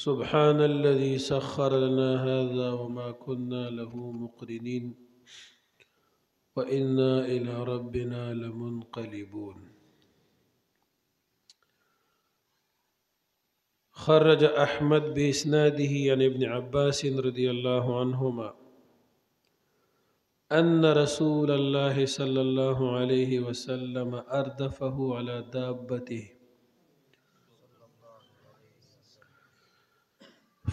سبحان الذي سخر لنا هذا وما كنا له مقرنين وإنا إلى ربنا لمنقلبون خرج أحمد بإسناده عن يعني ابن عباس رضي الله عنهما أن رسول الله صلى الله عليه وسلم أردفه على دابته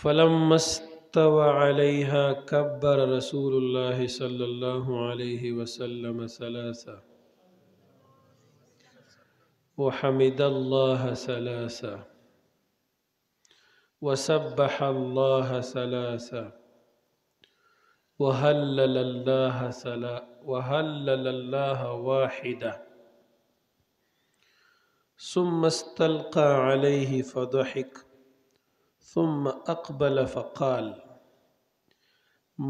فلما استوى عليها كبر رسول الله صلى الله عليه وسلم ثلاثا وحمد الله ثلاثا وسبح الله ثلاثا وهلل الله ثلاثا وهلل الله واحدا ثم استلقى عليه فضحك ثم أقبل فقال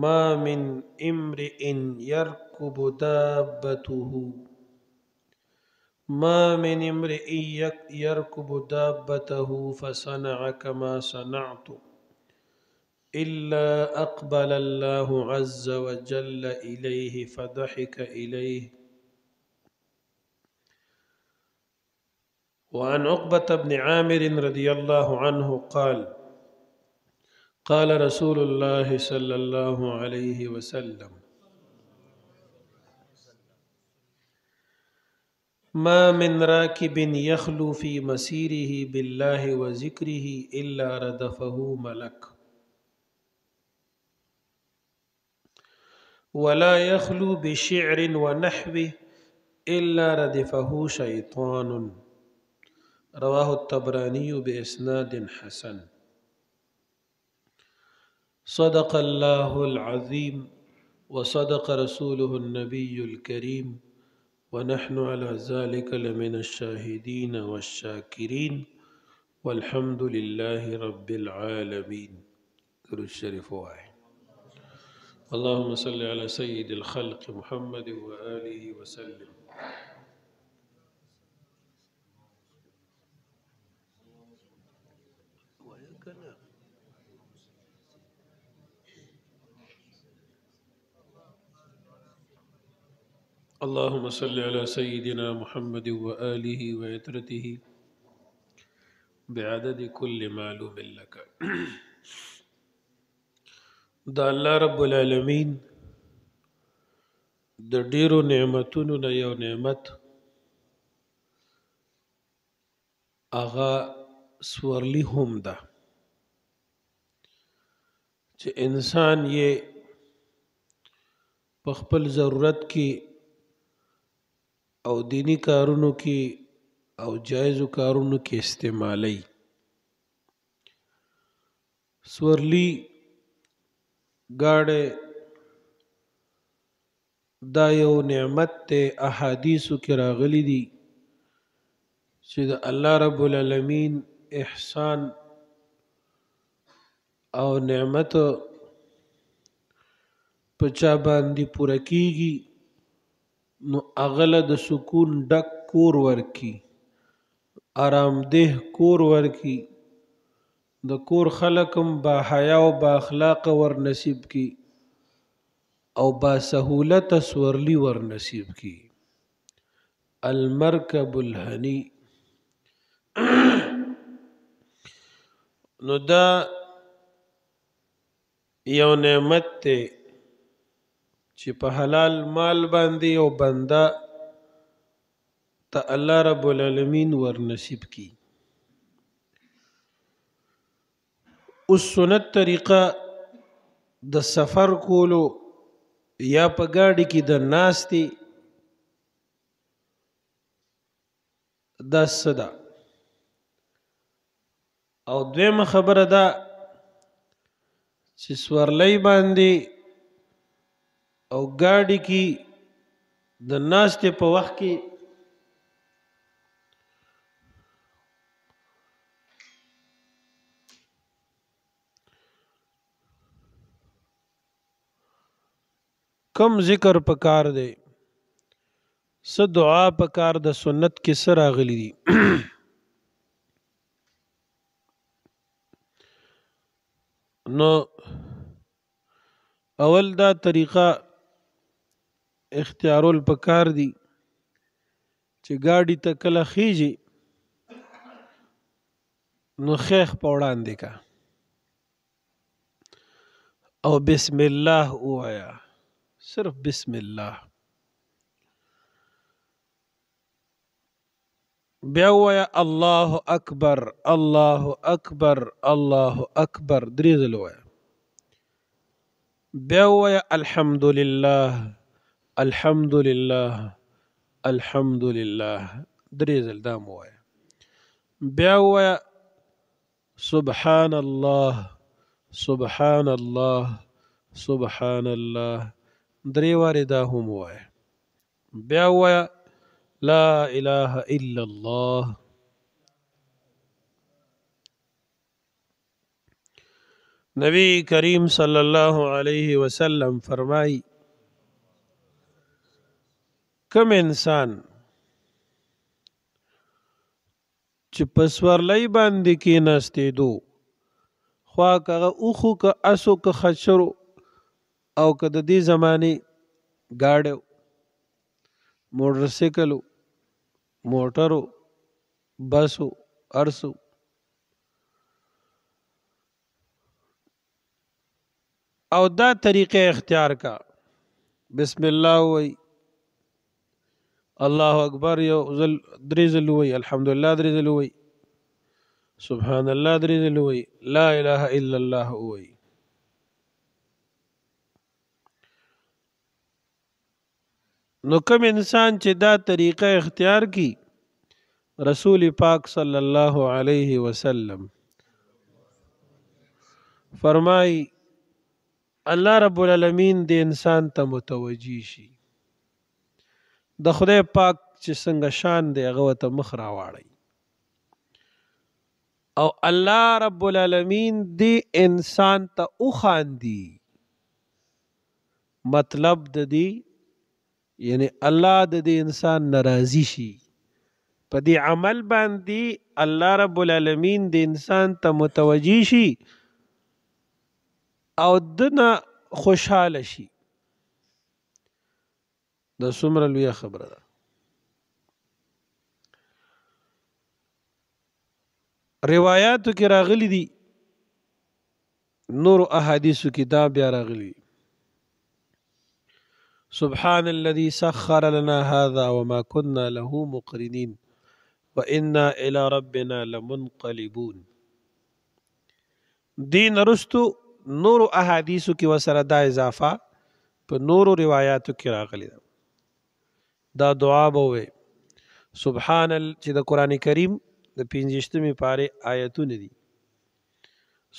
ما من امرئ يركب دابته ما من امرئ يركب دابته فصنع كما صنعت إلا أقبل الله عز وجل إليه فضحك إليه وعن عقبة بن عامر رضي الله عنه قال قال رسول الله صلى الله عليه وسلم ما من راكب يخلو في مسيره بالله وذكره إلا ردفه ملك ولا يخلو بشعر ونحوه إلا ردفه شيطان رواه الطبراني بإسناد حسن صدق الله العظيم وصدق رسوله النبي الكريم ونحن على ذلك لمن الشاهدين والشاكرين والحمد لله رب العالمين درود الشريف واحد اللهم صل على سيد الخلق محمد وآله وسلم اللهم صل على سيدنا محمد وآله وعترته بعدد كل معلوم لك دا الله رب العالمین د ډیرو نعمتونو نه یو نعمت اغا سورلی هم ده چې انسان یې په خپل ضرورت کې او دینی کارونو کې او جایزو کارونو کې استعمالی سورلی گاړه دا یو نعمت ته احادیثو کې راغلي دي چې د الله رب العالمین احسان او نعمت په چا باندې پوره کیږي نو اغله د سکون ډک کور ورکی آرام ده کور ورکی د کور خلقم با حیا او با اخلاق ور نصیب کی او با سهولت سورلی ور نصیب کی المرکب الهنی نو دا یو نعمت ته چې په حلال مال باندې او بنده ته الله رب العالمین ور نصیب کی اوس سنت طریقه د سفر کولو یا په گاډي کې د ناستي د صدا او دویمه خبره ده چې سورلۍ باندې او ګاډي کې د ناشته په وخت کې کم ذکر پکار دی س دعا پکار د سنت کې سر اغلی دی نو اول دا طریقہ اختیارول پکار دی چې ګاډي ته کله خیږي نو خیخ په وړاندې کا او بسم الله وایا صرف بسم الله بیا وایا الله اکبر الله اکبر الله اکبر درې ځله وایا بیا وایا الحمدلله الحمدلله الحمدلله درې ځل دا مو ووایه بیا ووایه سبحان الله سبحان الله سبحان الله درې وارې دا هم ووایه بیا ووایه لا اله الا الله نبی کریم صلی الله علیه وسلم فرمایي کم انسان چې پسورلای باندې کې نستې دو خوا کغه اوخو ک اسو ک خشرو او ک د دې زمانه گاډو موټر سایکلو موټرو بسو ارسو او دا طریقې اختیار کا بسم الله وای الله اکبر یو زل درې زل وی الحمدلله درې زل وی سبحان الله درې زل وی لا اله الا الله وی نو کوم انسان چې دا طریقه اختیار کی رسول پاک صلی الله علیه وسلم فرمای الله رب العالمین دې انسان ته متوجی شي د خدای پاک چې څنګه شان دی هغه ته مخ راواړي او الله رب العالمین دی انسان ته او خاندي مطلب د دې یعنی الله د دې انسان ناراضي شي په دې عمل باندې الله رب العالمین د انسان ته متوجي شي او دنه خوشاله شي دا څومره لویه خبره ده روایتو کې راغلي دي نور احادیثو کې دا بیا راغلي سبحان الذي سخر لنا هذا وما كنا له مقرنين وإنا إلى ربنا لمنقلبون دین رستو نور احادیثو کې وسره دا اضافه په نور روایتو کې راغلي ده دا دعا به وي سبحان ال چې د قران کریم د 15مې پاره آیتونه دي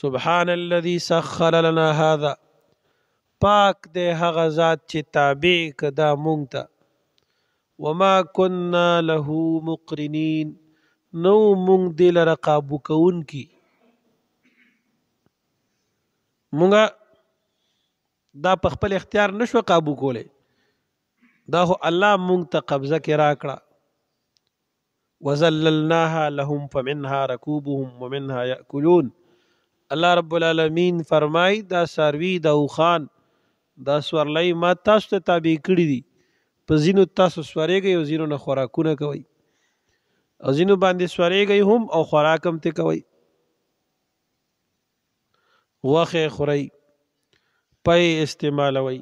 سبحان الذي سخر لنا هذا پاک دی هغه ذات چې تابع کدا مونږ ته وما كنا له مقرنين نو مونږ دی لره قابو کون کی مونږه دا په خپل اختیار نشو قابو کوله دا خو الله مونږ ته قبضه کې راکړه وزللناها لهم فمنها ركوبهم ومنها ياكلون الله رب العالمین فرمای دا ساروی د اوخان دا سورلای ما تاسو ته تابع کړی دي په زینو تاسو سورېږئ او زینو نه خوراکونه کوئ او زینو باندې سورېږئ هم او خوراکم ته کوئ غوښه خورئ پي استعمالوئ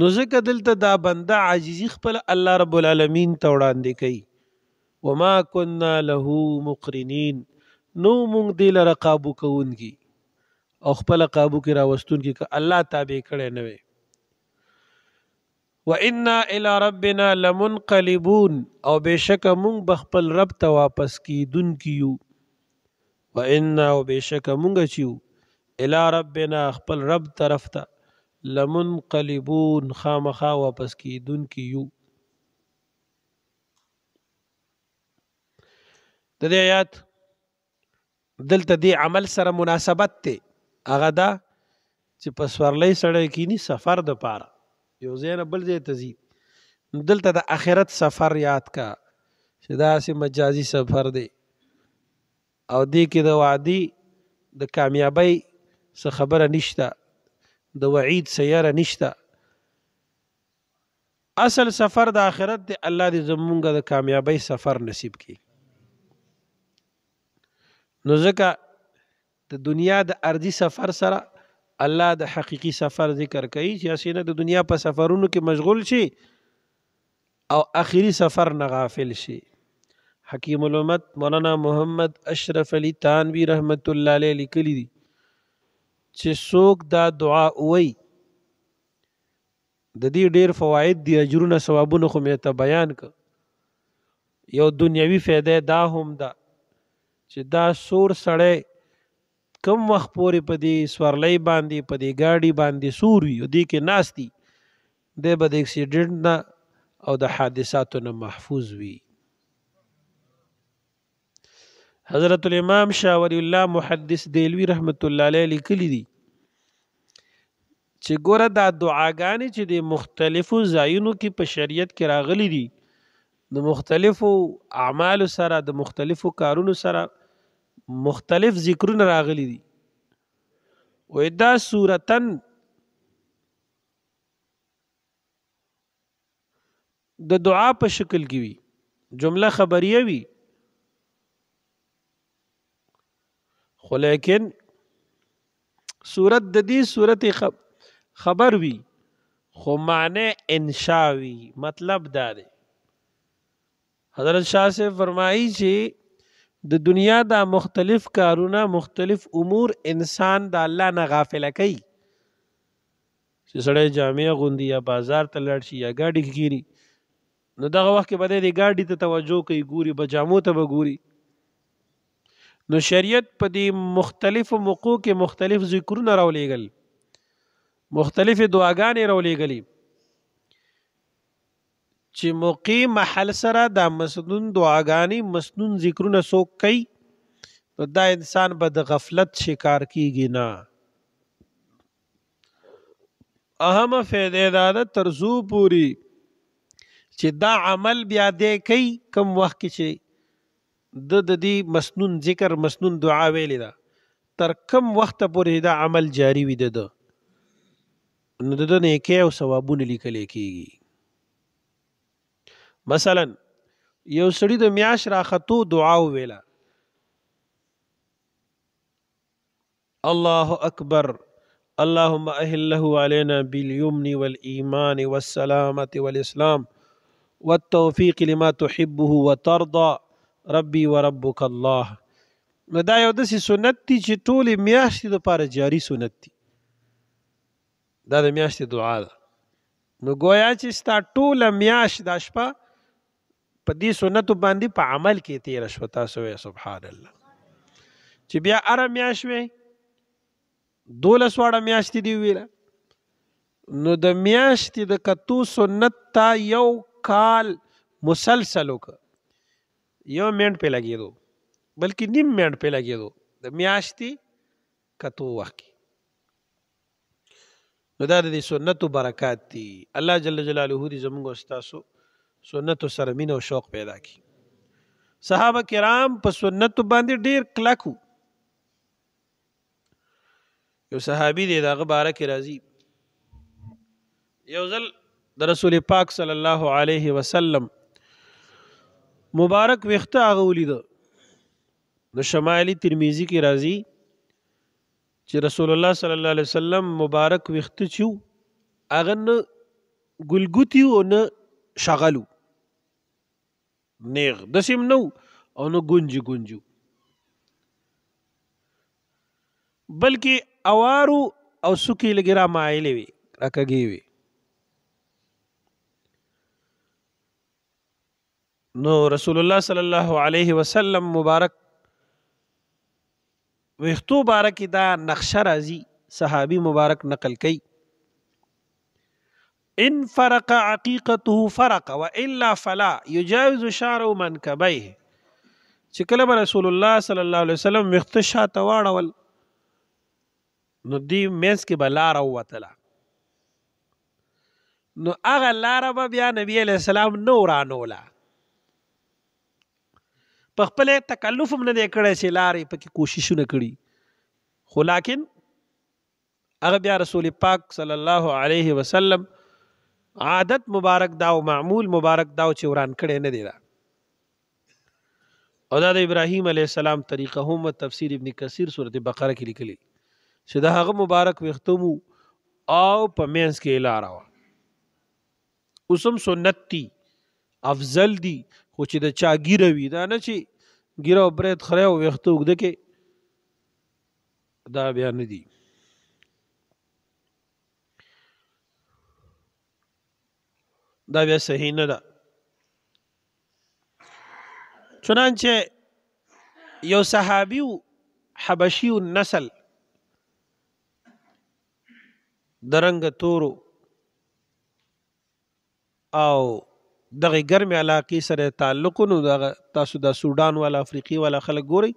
نو ځکه دلته دا بنده عاجزی خپل الله رب العالمین ته وړاندې کوي وما كنا له مقرنين نو مونږ دې لره قابو کوونکی او خپل قابو کې راوستون کې ک الله تابع کړي نه وي وانا الى ربنا لمنقلبون او بشک مونږ بخپل رب ته واپس کیدون کیو وانا وبشک مونږ چیو الى ربنا خپل رب طرف ته لمنقلبون خامخا واپس کیدونکي یو د دې آیات دلته دی عمل سره مناسبت ته هغه دا چې په سورلۍ سړی کینی سفر د پاره یو ځای نه بل ځای ته ځي دلته د آخرت سفر یاد کا چې دا سي مجازي سفر دی او دې کې د وادي د کامیابی څخه خبره نشته د وعید سیاره نشته اصل سفر د آخرت دی الله دې زمونږ د کامیابی سفر نصیب کی نو ځکه د دنیا د ارضی سفر سره الله د حقيقي سفر ذکر کوي چې اسینه د دنیا په سفرونو کې مشغول شي او اخیری سفر نه غافل شي حکیم الامت مولانا محمد اشرف علی تانوی رحمت الله علیه لیکلی دي چې څوک دا دعا وای د دې ډیر فواید دي اجرونه ثوابونه خو مې ته بیان ک یو دنیوي فایده دا هم ده چې دا سور سړی کم وخت پورې په دې سورلۍ باندې په دې گاډي باندې سور وي دې کې ناشتي د به د اکسیډنټ نه او د حادثاتو نه محفوظ وي حضرت الامام شاه ولی الله محدث دیلوی رحمت الله علیه لیکلی دي چې ګوره دا دعاګانې چې د مختلفو ځایونو کې په شریعت کې راغلي دي د مختلفو اعمالو سره د مختلفو کارونو سره مختلف ذکرونه راغلي دي وې دا صورتن د دعا په شکل کې وي جمله خبریه وي خو لیکن صورت د دې صورت خبر وی خو معنی انشاء وی مطلب دا دی حضرت شاہ سے فرمایي چې د دنیا دا مختلف کارونه مختلف امور انسان د الله نه غافل کوي چې سړی جامعه غوندي یا بازار ته لړ شي یا ګاډي کې نو دغه وخت کې به د ګاډي ته توجه کوي ګوري به جامو ته به ګوري نو شریعت په دې مختلف موقوع کې مختلف ذکرونه راولېګل مختلف دعاګانې راولېګلې چې موقع محل سره دا مسنون دعاګانې مسنون ذکرونه څوک کوي نو دا انسان به د غفلت شکار کیږي نه اهم فائدې دا ترزو پوری چې دا عمل بیا دې کوي کم وخت کې چې د د دې مسنون ذکر مسنون دعا ویلې ده تر کم وخت پورې دا عمل جاری وي ده نو د د نیکی او ثوابونه لیکل کېږي مثلا یو سړی د میاش راختو دعا ویله الله اکبر اللهم اهله علينا باليمن والايمان والسلامه والاسلام والتوفيق لما تحبه وترضى ربي وربک الله دا یو داسې سنت دی چې ټولې میاشتې دپاره جاري سنت دی دا د میاشتې دعا ده نو گویا چې ستا ټوله میاشت دا شپه په دې سنتو باندې په عمل کې تیره شوه تاسو وایه سبحان الله چې بیا هره میاشت وې دولس واړه میاشتې دي ویله نو د میاشتې د کتو سنت ته یو کال مسلسل وکړه یو منټ په لګېدو بلکې نیم منټ په لګېدو د میاشتې کتو وخت نو دا د دې سنتو برکات دي الله جل جلاله دې زموږ استاسو سنتو سره مینه او شوق پیدا کړي صحابه کرام په سنتو باندې ډیر کلک یو صحابي دی دغه بارک راضي یو ځل د رسول پاک صلی الله علیه وسلم مبارک وخته هغه ولید نو شمالي ترمذی کې راځي چې رسول الله صلی الله علیه وسلم مبارک وخته چو هغه نه ګلګوتی او نه شغلو نیغ دسم نو او نو ګونجی ګونجو بلکې اوارو او سکی لګرا مایلې وي راکګي وي نو رسول الله صلی الله علیه وسلم مبارک ویختو بارک دا نقشه راځي صحابي مبارک نقل کوي ان فرق عقیقته فرق والا فلا يجاوز شعر منكبيه چې کله رسول الله صلی الله علیه وسلم ویخت شاته واړول نو دی مینس کې بلار وتلا نو هغه لار به بیا نبی علیہ السلام نورانولا په خپل تکلف هم نه دی کړی چې لارې پکې کوششونه کړي خو لکن هغه بیا رسول پاک صلی الله علیه وسلم عادت مبارک دا او معمول مبارک دا چې وران کړي نه دی دا او دا د ابراهیم علی السلام طریقه هم تفسیر ابن کثیر سورته بقره کې لیکلي چې دا هغه مبارک وختمو او په مینس کې لاره وا اوسم سنت دی افضل دی خو چې د چا ګیره وي دا نه چې ګیره او برید خری او ویښته اوږده کې دا بیا نه دي دا بیا صحیح نه ده چنانچه یو صحابي حبشي النسل درنګ تورو او دغه ګرمې علاقې سره تعلق نو د تاسو د سودان ولا افریقي ولا خلک ګوري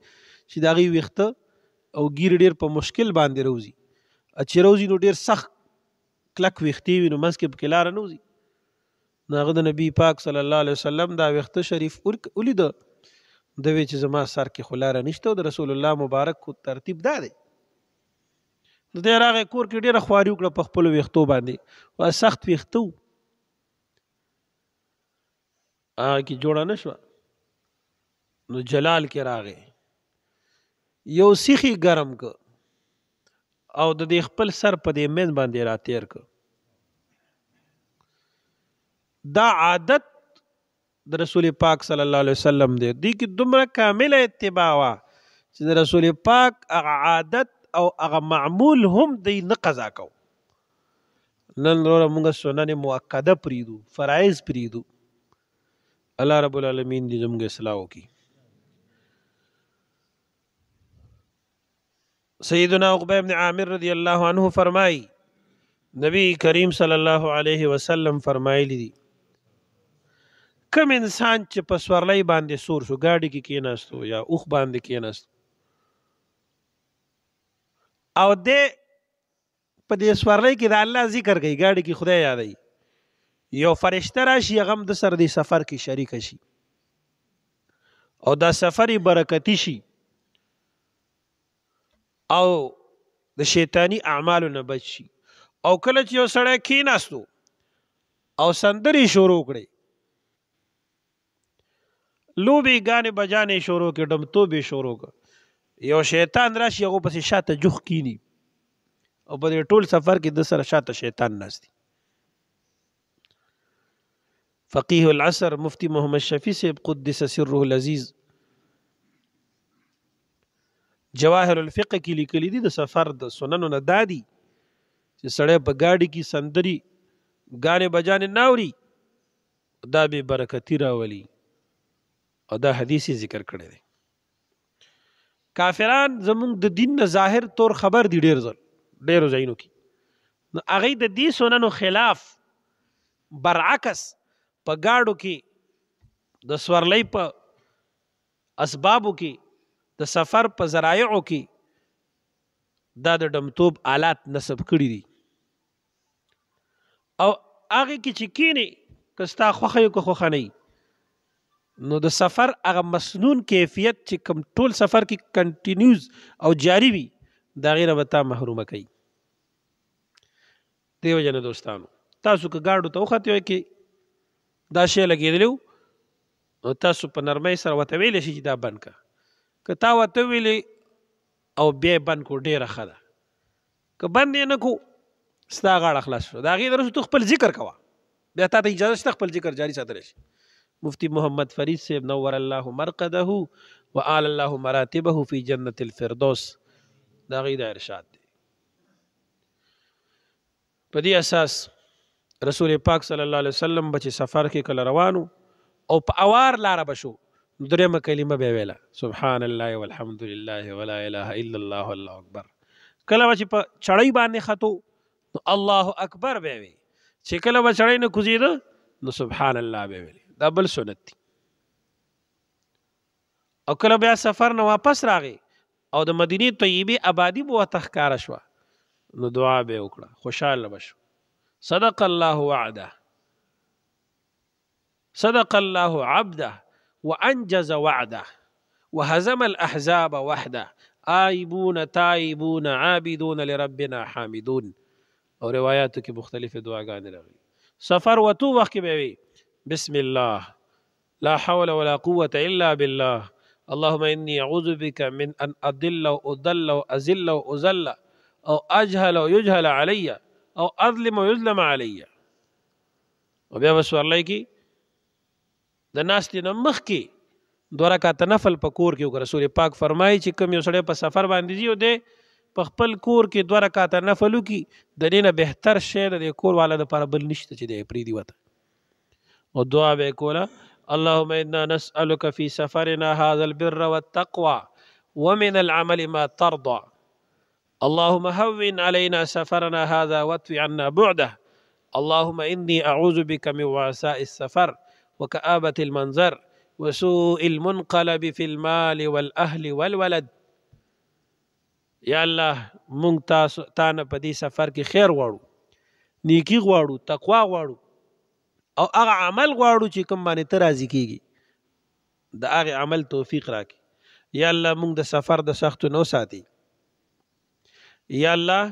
چې داغي ویخته او ګیر ډیر په مشکل باندې روزي چې روزي نو ډیر سخت کلک ویختی وي نو مسکه په کلار نه وزي ناغه د نبی پاک صلی الله علیه وسلم دا ویخته شریف ولید د وی چې زما سر کې خلاره نشته د رسول الله مبارک کو ترتیب دا دی د دې راغې کور کې ډیره خواري وکړه په خپل ویختو باندې او سخت ویختو هغه کې جوړه نشو نو جلال کې راغې یو سیخي ګرم ک او د دې خپل سر په دې من باندې را تیر ک دا عادت د رسول پاک صلی الله علیه وسلم دی دې کې دومره کامل اتباع وا چې د رسول پاک هغه عادت او هغه معمول هم دې نه قضا کو نن وروره موږ سنن مؤکده پریدو فرایز پریدو الله رب العالمین دې زموږ اصلاح وکړي سیدنا عقبہ ابن عامر رضی الله عنه فرمایي نبی کریم صلی الله علیه وسلم فرمایلی دي کم انسان چې په سورلۍ باندې سور شو گاډي کې کېناستو یا اوخ باندې کېناستو او دې په دې سورلۍ کې د الله ذکر کوي گاډي کې خدای یادای یو فرشته راشي هغه د سر دی سفر کې شریک شي او دا سفر برکتی شي او د شیطانی اعمالو نه بچ شي او کله چې یو سړی کیناستو او سندري شروع کړي لوبي غانې بجانې شروع کړي ډمتو به شروع کړ یو شیطان راشي هغه پسې شاته جوخ کینی او په دې ټول سفر کې د سره شاته شیطان ناشتي فقیه العصر مفتی محمد شفیع صاحب قدس سره العزیز جواهر الفقه کې لیکلي دي د سفر د سننو نه دادي چې سړی په گاډي کې سندري غانې بجانې ناوري دا به برکتی راولي او دا حدیث ذکر کړی دی کافران زمونږ د دین نه ظاهر طور خبر دی ډیر ځل ډیر ځایونو کې نو هغه د دې سننو خلاف برعکس په گاډو کې د سورلۍ په اسبابو کې د سفر په ذرایعو کې دا د ډمتوب آلات نسب کړي دي او هغه کې چې کینی کستا خوخه یو خوخه نه نو د سفر هغه مسنون کیفیت چې کم ټول سفر کې کنټینیوز او جاری وي دا غیر وتا محرومه کوي دیو جن دوستانو تاسو که گاډو ته وخت یو کې دا شی لګېدلی تاسو په نرمۍ سره ورته ویلی شي چې دا بند که که تا ورته ویلی او بیا بند کو ډېره ښه ده که بند یې نه کو ستا غاړه خلاص شو د هغې نه وروسته خپل ذکر کوه بیا تا ته اجازه شته خپل ذکر جاري ساتلی شي مفتی محمد فرید صاحب نور الله مرقده و آل الله مراتبه فی جنت الفردوس دا غي دا ارشاد دی په دې اساس رسول پاک صلی الله علیه وسلم به چې سفر کې کله روانو او په اوار لار بشو درېم کلمه به ویله سبحان الله والحمد لله ولا اله الا الله الله اکبر کله چې په چړای باندې خطو الله اکبر به وی چې کله به چړای نه کوزید نو سبحان الله به وی دا بل سنت دی او کله بیا سفر نه واپس راغی او د مدینه طیبه آبادی بو تخکار شو نو دعا به وکړه خوشاله بشو صدق الله وعده صدق الله عبده وأنجز وعده وهزم الأحزاب وحده آيبون تائبون عابدون لربنا حامدون او مختلفة دعاء سفر وتو وقت بسم الله لا حول ولا قوة إلا بالله اللهم إني أعوذ بك من أن أضل وأضل وأزل وأزل أو أجهل ويجهل عليّ او اظلم یظلم علی او بیا وسورلای کی د ناستې نه مخ کې دوه رکعات نفل په کور کې رسول پاک فرمایي چې کوم یو سړی په سفر باندې دی او دی په خپل کور کې دوه رکعات نفل وکي د دې نه بهتر شی د کور والا د لپاره بل نشته چې دی پری دی وته او دعا به کوله اللهم انا نسالك في سفرنا هذا البر والتقوى ومن العمل ما ترضى اللهم هون علينا سفرنا هذا واتو عنا بعده اللهم إني أعوذ بك من وعساء السفر وكآبة المنظر وسوء المنقلب في المال والأهل والولد یا الله مونږ تاسو تانه په دې سفر کې خیر غواړو نیکی غواړو تقوا غواړو او هغه عمل غواړو چې کوم باندې ته راضي کیږي د هغه عمل توفیق راکړي یا الله مونږ د سفر د سختو نو ساتي یا الله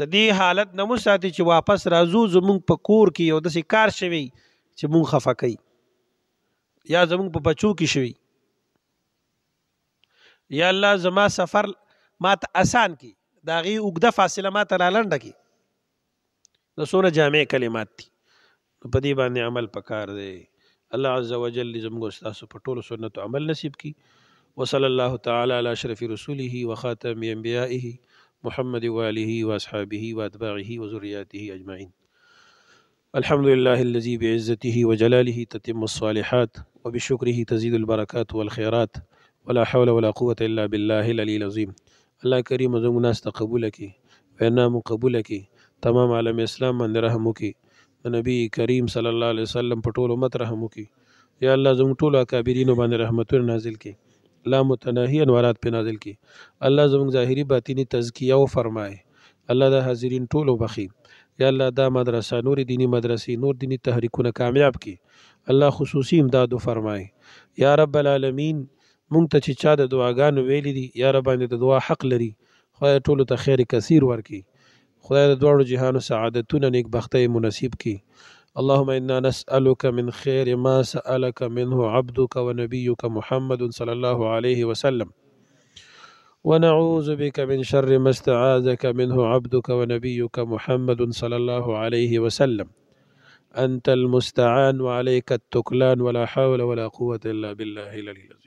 د دې حالت نه مو ساتي چې واپس راځو زمونږ په کور کې یو داسې کار شوی چې مونږ خفه کوي یا زمونږ په بچو کې شوی یا الله زما سفر ماته آسان کی دا غي اوګده فاصله ماته لالند کی د سوره جامع کلمات دي په دې باندې عمل پکار دی الله عز وجل زموږ استاسو په ټولو سنتو عمل نصیب کی وصلی الله تعالی علی اشرف رسوله وخاتم انبیائه محمد وآله وأصحابه وأتباعه وذرياته أجمعين الحمد لله الذي بعزته وجلاله تتم الصالحات وبشكره تزيد البركات والخيرات ولا حول ولا قوة إلا بالله العلي العظيم الله كريم زموږ ناس ته قبول کړي تمام عالم اسلام من رحمك وکړي كريم صلى الله عليه وسلم په ټول امت رحم الله زموږ ټول اکابرینو وبان رحمتونه نازل کړي لا متناهی انوارات په نازل کی الله زموږ ظاهری باطینی تزکیه او فرمای الله د حاضرین ټول وبخي یا الله دا مدرسه نور دینی مدرسې نور دینی تحریکونه کامیاب کی الله خصوصي امداد فرمای یا رب العالمین مونږ ته چې چا د دعاګانو ویلې دي یا رب باندې د دعا حق لري خدای ټول ته خیر کثیر ورکي خدای د دوړو جهانو سعادتونه نیک بخته مناسب کی اللهم إنا نسألك من خير ما سألك منه عبدك ونبيك محمد صلى الله عليه وسلم ونعوذ بك من شر ما استعاذك منه عبدك ونبيك محمد صلى الله عليه وسلم أنت المستعان وعليك التكلان ولا حول ولا قوة إلا بالله العلي العظيم